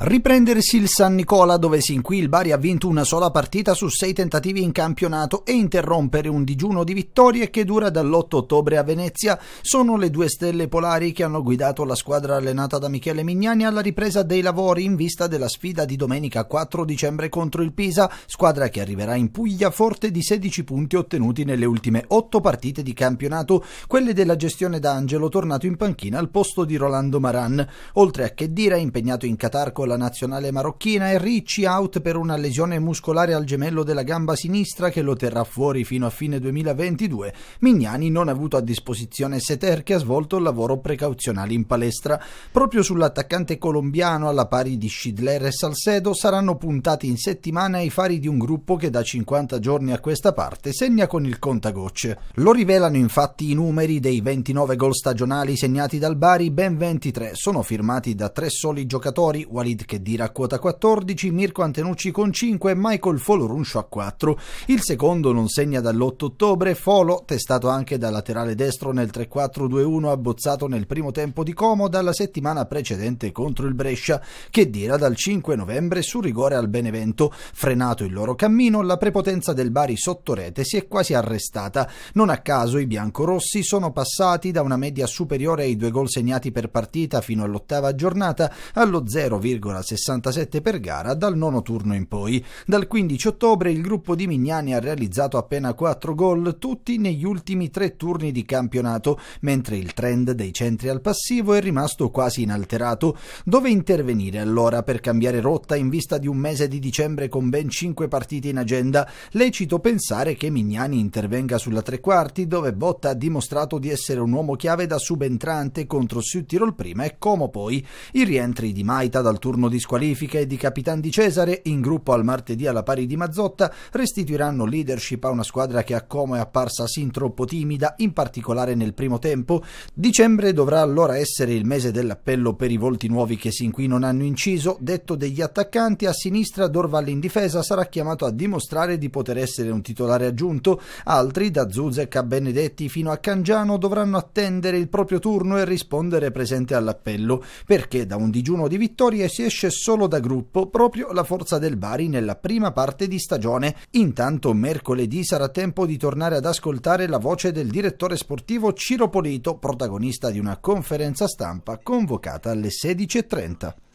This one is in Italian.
Riprendersi il San Nicola dove sin qui il Bari ha vinto una sola partita su sei tentativi in campionato e interrompere un digiuno di vittorie che dura dall'8 ottobre a Venezia sono le due stelle polari che hanno guidato la squadra allenata da Michele Mignani alla ripresa dei lavori in vista della sfida di domenica 4 dicembre contro il Pisa, squadra che arriverà in Puglia forte di 16 punti ottenuti nelle ultime 8 partite di campionato, quelle della gestione d'Angelo tornato in panchina al posto di Rolando Maran, oltre a che dire impegnato in Qatar con la nazionale marocchina è Ricci out per una lesione muscolare al gemello della gamba sinistra che lo terrà fuori fino a fine 2022. Mignani non ha avuto a disposizione Seter che ha svolto il lavoro precauzionale in palestra. Proprio sull'attaccante colombiano alla pari di Schidler e Salcedo saranno puntati in settimana i fari di un gruppo che da 50 giorni a questa parte segna con il contagocce. Lo rivelano infatti i numeri dei 29 gol stagionali segnati dal Bari, ben 23 sono firmati da tre soli giocatori, Walid che Khedira a quota 14, Mirko Antenucci con 5 e Michael Foloruncio a 4. Il secondo non segna dall'8 ottobre, Folo, testato anche da laterale destro nel 3-4-2-1 abbozzato nel primo tempo di Como dalla settimana precedente contro il Brescia, che Khedira dal 5 novembre su rigore al Benevento. Frenato il loro cammino, la prepotenza del Bari sotto rete si è quasi arrestata. Non a caso i biancorossi sono passati da una media superiore ai due gol segnati per partita fino all'ottava giornata allo 0,5 1,67 per gara dal nono turno in poi. Dal 15 ottobre il gruppo di Mignani ha realizzato appena 4 gol, tutti negli ultimi tre turni di campionato, mentre il trend dei centri al passivo è rimasto quasi inalterato. Dove intervenire allora per cambiare rotta in vista di un mese di dicembre con ben 5 partite in agenda? Lecito pensare che Mignani intervenga sulla tre quarti, dove Botta ha dimostrato di essere un uomo chiave da subentrante contro Süttirol prima e Como poi. I rientri di Maita dal turno turno di squalifica e di Capitan di Cesare, in gruppo al martedì alla pari di Mazzotta, restituiranno leadership a una squadra che a Como è apparsa sin troppo timida, in particolare nel primo tempo. Dicembre dovrà allora essere il mese dell'appello per i volti nuovi che sin qui non hanno inciso. Detto degli attaccanti, a sinistra Dorval in difesa sarà chiamato a dimostrare di poter essere un titolare aggiunto. Altri, da Zuzek a Benedetti fino a Cangiano, dovranno attendere il proprio turno e rispondere presente all'appello, perché da un digiuno di vittorie si si esce solo da gruppo proprio la forza del Bari nella prima parte di stagione. Intanto mercoledì sarà tempo di tornare ad ascoltare la voce del direttore sportivo Ciro Polito, protagonista di una conferenza stampa convocata alle 16.30.